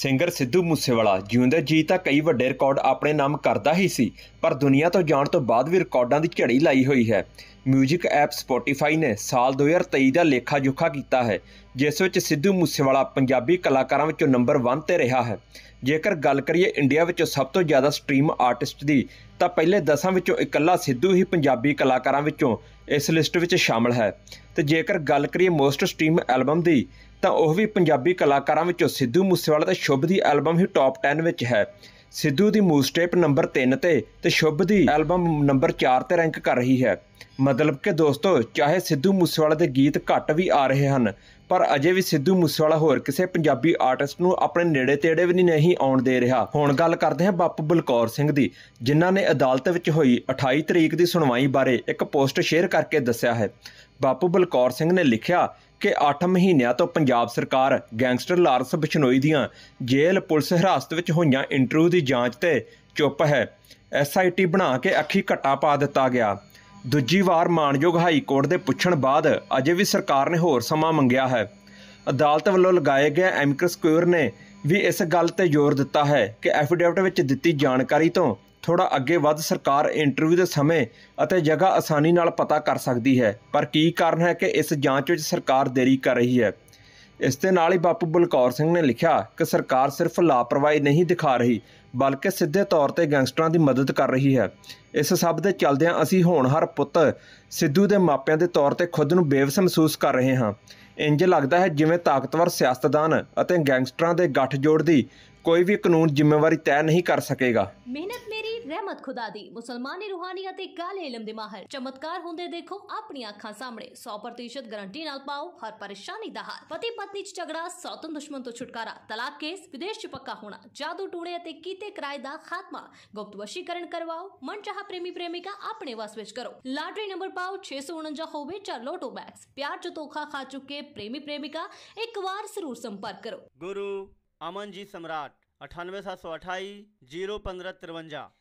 singer Sidhu Moosewala ਜਿਉਂਦੇ ਜੀ ਤਾਂ ਕਈ ਵੱਡੇ ਰਿਕਾਰਡ ਆਪਣੇ ਨਾਮ ਕਰਦਾ ਹੀ ਸੀ ਪਰ ਦੁਨੀਆ ਤੋਂ ਜਾਣ ਤੋਂ ਬਾਅਦ ਵੀ ਰਿਕਾਰਡਾਂ ਦੀ ਝੜੀ ਲਾਈ ਹੋਈ ਹੈ 뮤직 ਐਪ ਸਪੋਟੀਫਾਈ ਨੇ ਸਾਲ 2023 ਦਾ ਲੇਖਾ ਜੋਖਾ ਕੀਤਾ ਹੈ ਜਿਸ ਵਿੱਚ ਸਿੱਧੂ ਮੂਸੇਵਾਲਾ ਪੰਜਾਬੀ ਕਲਾਕਾਰਾਂ ਵਿੱਚੋਂ ਨੰਬਰ 1 ਤੇ ਰਿਹਾ ਹੈ ਜੇਕਰ ਗੱਲ ਕਰੀਏ ਇੰਡੀਆ ਵਿੱਚੋਂ ਸਭ ਤੋਂ ਜ਼ਿਆਦਾ ਸਟ੍ਰੀਮ ਆਰਟਿਸਟ ਦੀ ਤਾਂ ਪਹਿਲੇ 10 ਵਿੱਚੋਂ ਇਕੱਲਾ ਸਿੱਧੂ ਹੀ ਪੰਜਾਬੀ ਕਲਾਕਾਰਾਂ ਵਿੱਚੋਂ ਇਸ ਲਿਸਟ ਵਿੱਚ ਸ਼ਾਮਲ ਹੈ ਤੇ ਜੇਕਰ ਗੱਲ ਕਰੀਏ ਮੋਸਟ ਸਟ੍ਰੀਮ ਐਲਬਮ ਦੀ ਤਾਂ ਉਹ ਵੀ ਪੰਜਾਬੀ ਕਲਾਕਾਰਾਂ ਵਿੱਚੋਂ ਸਿੱਧੂ ਮੂਸੇਵਾਲਾ ਦਾ ਸ਼ੁਭ ਦੀ ਐਲਬਮ ਹੀ ਟੌਪ 10 ਵਿੱਚ ਹੈ ਸਿੱਧੂ ਦੀ ਮੂਸ ਟੇਪ ਨੰਬਰ 3 ਤੇ ਤੇ ਸ਼ੁਭ ਦੀ ਐਲਬਮ ਨੰਬਰ 4 ਤੇ ਰੈਂਕ ਕਰ ਰਹੀ ਹੈ ਮਤਲਬ ਕਿ ਦੋਸਤੋ ਚਾਹੇ ਸਿੱਧੂ ਮੂਸੇਵਾਲਾ ਦੇ ਗੀਤ ਘੱਟ ਵੀ ਆ ਰਹੇ ਹਨ ਪਰ ਅਜੇ ਵੀ ਸਿੱਧੂ ਮੂਸੇਵਾਲਾ ਹੋਰ ਕਿਸੇ ਪੰਜਾਬੀ ਆਰਟਿਸਟ ਨੂੰ ਆਪਣੇ ਨੇੜੇ ਤੇੜੇ ਵੀ ਨਹੀਂ ਆਉਣ ਦੇ ਰਿਹਾ ਹੁਣ ਗੱਲ ਕਰਦੇ ਹਾਂ ਬੱਪ ਬਲਕੌਰ ਸਿੰਘ ਦੀ ਜਿਨ੍ਹਾਂ ਨੇ ਅਦਾਲਤ ਵਿੱਚ ਹੋਈ 28 ਤਰੀਕ ਦੀ ਸੁਣਵਾਈ ਬਾਰੇ ਇੱਕ ਪੋਸਟ ਸ਼ੇਅਰ ਕਰਕੇ ਦੱਸਿਆ ਹੈ ਬਾਪੂ ਬਲਕੌਰ ਸਿੰਘ ਨੇ ਲਿਖਿਆ ਕਿ 8 ਮਹੀਨਿਆਂ ਤੋਂ ਪੰਜਾਬ ਸਰਕਾਰ ਗੈਂਗਸਟਰ ਲਾਰਸ ਬਿਸ਼ਨੋਈ ਦੀਆਂ ਜੇਲ੍ਹ ਪੁਲਿਸ ਹਿਰਾਸਤ ਵਿੱਚ ਹੋਈਆਂ ਇੰਟਰਵਿਊ ਦੀ ਜਾਂਚ ਤੇ ਚੁੱਪ ਹੈ ਐਸਆਈਟੀ ਬਣਾ ਕੇ ਅੱਖੀ ਘਟਾ ਪਾ ਦਿੱਤਾ ਗਿਆ ਦੂਜੀ ਵਾਰ ਮਾਨਯੋਗ ਹਾਈ ਕੋਰਟ ਦੇ ਪੁੱਛਣ ਬਾਅਦ ਅਜੇ ਵੀ ਸਰਕਾਰ ਨੇ ਹੋਰ ਸਮਾਂ ਮੰਗਿਆ ਹੈ ਅਦਾਲਤ ਵੱਲੋਂ ਲਗਾਏ ਗਏ ਐਮਕਰ ਕੁਇਰ ਨੇ ਵੀ ਇਸ ਗੱਲ ਤੇ ਜ਼ੋਰ ਦਿੱਤਾ ਹੈ ਕਿ ਐਫੀਡੇਵਿਟ ਵਿੱਚ ਦਿੱਤੀ ਜਾਣਕਾਰੀ ਤੋਂ ਥੋੜਾ ਅੱਗੇ ਵੱਧ ਸਰਕਾਰ ਇੰਟਰਵਿਊ ਦੇ ਸਮੇਂ ਅਤੇ ਜਗ੍ਹਾ ਆਸਾਨੀ ਨਾਲ ਪਤਾ ਕਰ ਸਕਦੀ ਹੈ ਪਰ ਕੀ ਕਾਰਨ ਹੈ ਕਿ ਇਸ ਜਾਂਚ ਵਿੱਚ ਸਰਕਾਰ ਦੇਰੀ ਕਰ ਰਹੀ ਹੈ ਇਸ ਦੇ ਨਾਲ ਹੀ ਬਾਪੂ ਬਲਕੌਰ ਸਿੰਘ ਨੇ ਲਿਖਿਆ ਕਿ ਸਰਕਾਰ ਸਿਰਫ ਲਾਪਰਵਾਹੀ ਨਹੀਂ ਦਿਖਾ ਰਹੀ ਬਲਕਿ ਸਿੱਧੇ ਤੌਰ ਤੇ ਗੈਂਗਸਟਰਾਂ ਦੀ ਮਦਦ ਕਰ ਰਹੀ ਹੈ ਇਸ ਸਭ ਦੇ ਚੱਲਦਿਆਂ ਅਸੀਂ ਹਰ ਪੁੱਤ ਸਿੱਧੂ ਦੇ ਮਾਪਿਆਂ ਦੇ ਤੌਰ ਤੇ ਖੁਦ ਨੂੰ ਬੇਵਸ ਮਹਿਸੂਸ ਕਰ ਰਹੇ ਹਾਂ ਇੰਜ ਲੱਗਦਾ ਹੈ ਜਿਵੇਂ ਤਾਕਤਵਰ ਸਿਆਸਤਦਾਨ ਅਤੇ ਗੈਂਗਸਟਰਾਂ ਦੇ ਗੱਠਜੋੜ ਦੀ ਕੋਈ ਵੀ ਕਾਨੂੰਨ ਜ਼ਿੰਮੇਵਾਰੀ ਤੈਅ ਨਹੀਂ ਕਰ ਸਕੇਗਾ ਮਿਹਨਤ ਰਹਿਮਤ ਖੁਦਾ ਦੀ ਮੁਸਲਮਾਨੀ ਰੂਹਾਨੀਅਤ ਤੇ ਕਾਲੇ ਇਲਮ ਦੇ ਮਾਹਰ ਚਮਤਕਾਰ ਹੁੰਦੇ ਦੇਖੋ ਆਪਣੀਆਂ ਅੱਖਾਂ ਸਾਹਮਣੇ 100% ਗਾਰੰਟੀ ਨਾਲ ਪਾਓ ਹਰ ਪਰੇਸ਼ਾਨੀ ਦਾ ਹੱਲ ਪਤੀ ਪਤਨੀ ਚ ਝਗੜਾ ਸੌਤਨ ਦੁਸ਼ਮਣ ਤੋਂ ਛੁਟਕਾਰਾ ਤਲਾਕ ਕੇਸ ਵਿਦੇਸ਼ ਚ ਪੱਕਾ ਹੋਣਾ ਜਾਦੂ ਟੂਣੇ ਅਤੇ ਕੀਤੇ ਕਿਰਾਏ ਦਾ ਖਾਤਮਾ ਗੁਪਤ ਵਸ਼ੀਕਰਨ ਕਰਵਾਓ ਮਨਚਾਹਾ ਪ੍ਰੇਮੀ ਪ੍ਰੇਮਿਕਾ ਆਪਣੇ ਵਸ ਵਿੱਚ ਕਰੋ ਲਾਟਰੀ ਨੰਬਰ ਪਾਓ 649 ਹੋਵੇ ਚਾਰ ਲੋਟੋ ਬੈਗਸ ਪਿਆਰ ਚ ਧੋਖਾ ਖਾ ਚੁੱਕੇ ਪ੍ਰੇਮੀ प्रेमिका एक बार जरूर संपर्क करो गुरु अमन जी सम्राट अठानवे सात सौ अठाई जीरो पंद्रह तिरवंजा